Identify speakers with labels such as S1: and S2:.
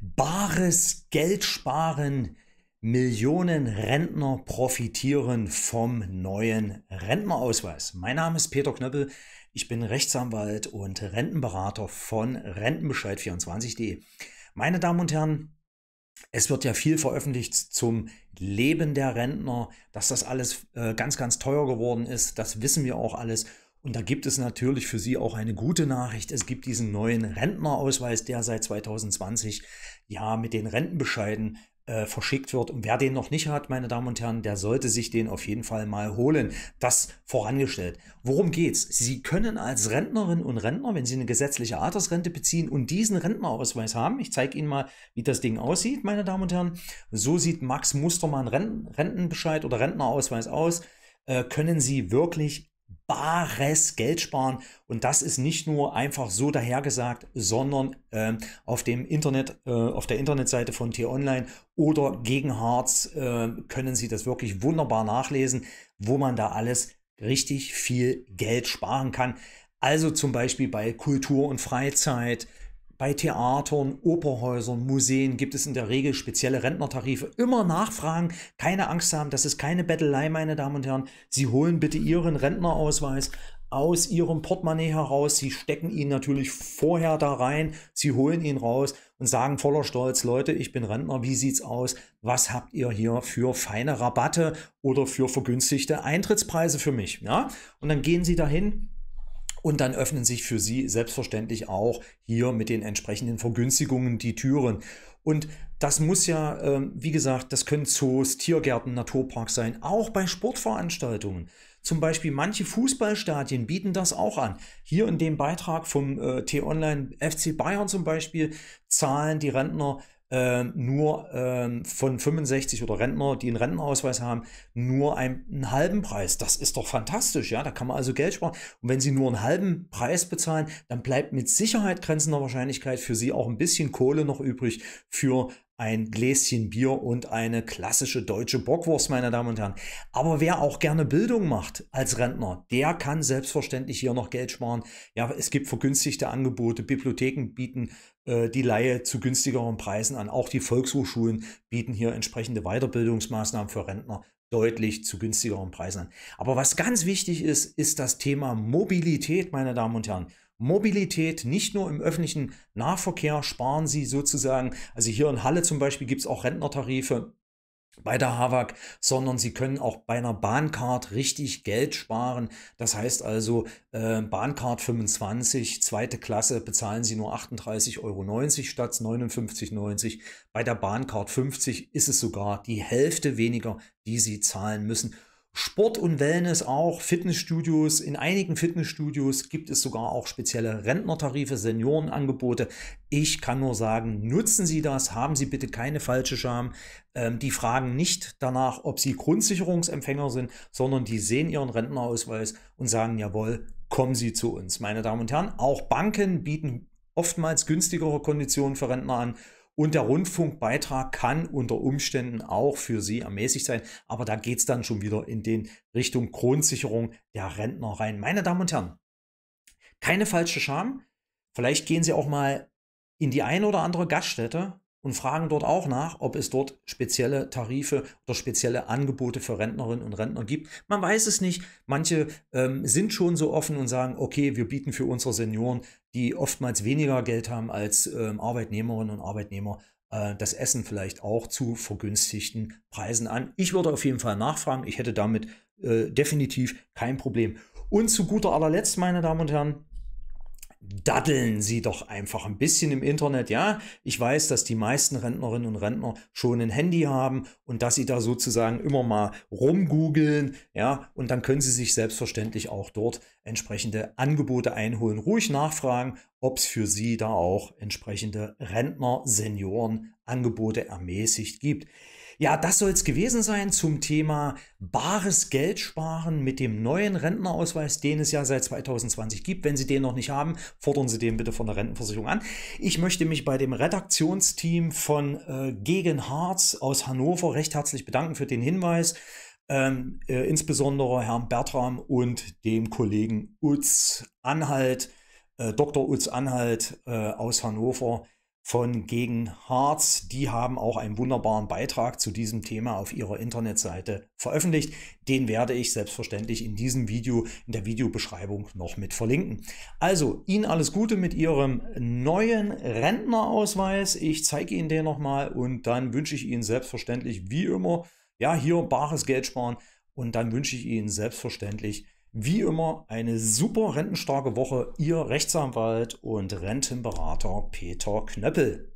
S1: Bares Geld sparen. Millionen Rentner profitieren vom neuen Rentnerausweis. Mein Name ist Peter Knöppel. Ich bin Rechtsanwalt und Rentenberater von Rentenbescheid24.de. Meine Damen und Herren, es wird ja viel veröffentlicht zum Leben der Rentner, dass das alles äh, ganz, ganz teuer geworden ist. Das wissen wir auch alles. Und da gibt es natürlich für Sie auch eine gute Nachricht. Es gibt diesen neuen Rentnerausweis, der seit 2020 ja mit den Rentenbescheiden äh, verschickt wird. Und wer den noch nicht hat, meine Damen und Herren, der sollte sich den auf jeden Fall mal holen. Das vorangestellt. Worum geht's? Sie können als Rentnerin und Rentner, wenn Sie eine gesetzliche Altersrente beziehen und diesen Rentnerausweis haben, ich zeige Ihnen mal, wie das Ding aussieht, meine Damen und Herren. So sieht Max Mustermann Renten, Rentenbescheid oder Rentnerausweis aus äh, können Sie wirklich bares Geld sparen. Und das ist nicht nur einfach so dahergesagt, sondern ähm, auf dem Internet, äh, auf der Internetseite von T-Online oder gegen Harz äh, können Sie das wirklich wunderbar nachlesen, wo man da alles richtig viel Geld sparen kann. Also zum Beispiel bei Kultur und Freizeit, bei Theatern, Operhäusern, Museen gibt es in der Regel spezielle Rentnertarife. Immer nachfragen, keine Angst haben, das ist keine Bettelei, meine Damen und Herren. Sie holen bitte Ihren Rentnerausweis aus Ihrem Portemonnaie heraus. Sie stecken ihn natürlich vorher da rein, Sie holen ihn raus und sagen voller Stolz, Leute, ich bin Rentner, wie sieht's aus? Was habt ihr hier für feine Rabatte oder für vergünstigte Eintrittspreise für mich? Ja? Und dann gehen Sie dahin und dann öffnen sich für sie selbstverständlich auch hier mit den entsprechenden Vergünstigungen die Türen. Und das muss ja, ähm, wie gesagt, das können Zoos, Tiergärten, Naturparks sein, auch bei Sportveranstaltungen. Zum Beispiel manche Fußballstadien bieten das auch an. Hier in dem Beitrag vom äh, T-Online FC Bayern zum Beispiel zahlen die Rentner äh, nur äh, von 65 oder Rentner, die einen Rentenausweis haben, nur einen, einen, halben Preis. Das ist doch fantastisch, ja. Da kann man also Geld sparen. Und wenn sie nur einen halben Preis bezahlen, dann bleibt mit Sicherheit grenzender Wahrscheinlichkeit für sie auch ein bisschen Kohle noch übrig für ein Gläschen Bier und eine klassische deutsche Bockwurst, meine Damen und Herren. Aber wer auch gerne Bildung macht als Rentner, der kann selbstverständlich hier noch Geld sparen. Ja, es gibt vergünstigte Angebote. Bibliotheken bieten äh, die Laie zu günstigeren Preisen an. Auch die Volkshochschulen bieten hier entsprechende Weiterbildungsmaßnahmen für Rentner deutlich zu günstigeren Preisen an. Aber was ganz wichtig ist, ist das Thema Mobilität, meine Damen und Herren. Mobilität, nicht nur im öffentlichen Nahverkehr sparen sie sozusagen. Also hier in Halle zum Beispiel gibt es auch Rentnertarife bei der HAWAG, sondern sie können auch bei einer Bahncard richtig Geld sparen. Das heißt also, äh, Bahncard 25, zweite Klasse, bezahlen sie nur 38,90 Euro statt 59,90. Euro. Bei der Bahncard 50 ist es sogar die Hälfte weniger, die sie zahlen müssen. Sport und Wellness auch, Fitnessstudios. In einigen Fitnessstudios gibt es sogar auch spezielle Rentnertarife, Seniorenangebote. Ich kann nur sagen, nutzen Sie das, haben Sie bitte keine falsche Scham. Ähm, die fragen nicht danach, ob Sie Grundsicherungsempfänger sind, sondern die sehen Ihren Rentnerausweis und sagen, jawohl, kommen Sie zu uns. Meine Damen und Herren, auch Banken bieten oftmals günstigere Konditionen für Rentner an und der Rundfunkbeitrag kann unter Umständen auch für Sie ermäßigt sein. Aber da geht es dann schon wieder in den Richtung Grundsicherung der Rentner rein. Meine Damen und Herren, keine falsche Scham. Vielleicht gehen Sie auch mal in die eine oder andere Gaststätte und fragen dort auch nach, ob es dort spezielle Tarife oder spezielle Angebote für Rentnerinnen und Rentner gibt. Man weiß es nicht. Manche ähm, sind schon so offen und sagen, okay, wir bieten für unsere Senioren die oftmals weniger Geld haben als ähm, Arbeitnehmerinnen und Arbeitnehmer, äh, das Essen vielleicht auch zu vergünstigten Preisen an. Ich würde auf jeden Fall nachfragen. Ich hätte damit äh, definitiv kein Problem. Und zu guter allerletzt, meine Damen und Herren, daddeln Sie doch einfach ein bisschen im Internet. Ja, ich weiß, dass die meisten Rentnerinnen und Rentner schon ein Handy haben und dass Sie da sozusagen immer mal rumgoogeln. Ja, und dann können Sie sich selbstverständlich auch dort entsprechende Angebote einholen. Ruhig nachfragen, ob es für Sie da auch entsprechende Rentner, Senioren, Angebote ermäßigt gibt. Ja, das soll es gewesen sein zum Thema bares Geld sparen mit dem neuen Rentnerausweis, den es ja seit 2020 gibt. Wenn Sie den noch nicht haben, fordern Sie den bitte von der Rentenversicherung an. Ich möchte mich bei dem Redaktionsteam von äh, Gegen Harz aus Hannover recht herzlich bedanken für den Hinweis. Ähm, äh, insbesondere Herrn Bertram und dem Kollegen Utz Anhalt, äh, Dr. Utz Anhalt äh, aus Hannover von gegen Harz. Die haben auch einen wunderbaren Beitrag zu diesem Thema auf ihrer Internetseite veröffentlicht. Den werde ich selbstverständlich in diesem Video, in der Videobeschreibung noch mit verlinken. Also Ihnen alles Gute mit Ihrem neuen Rentnerausweis. Ich zeige Ihnen den nochmal und dann wünsche ich Ihnen selbstverständlich wie immer, ja, hier bares Geld sparen und dann wünsche ich Ihnen selbstverständlich wie immer eine super rentenstarke Woche, Ihr Rechtsanwalt und Rentenberater Peter Knöppel.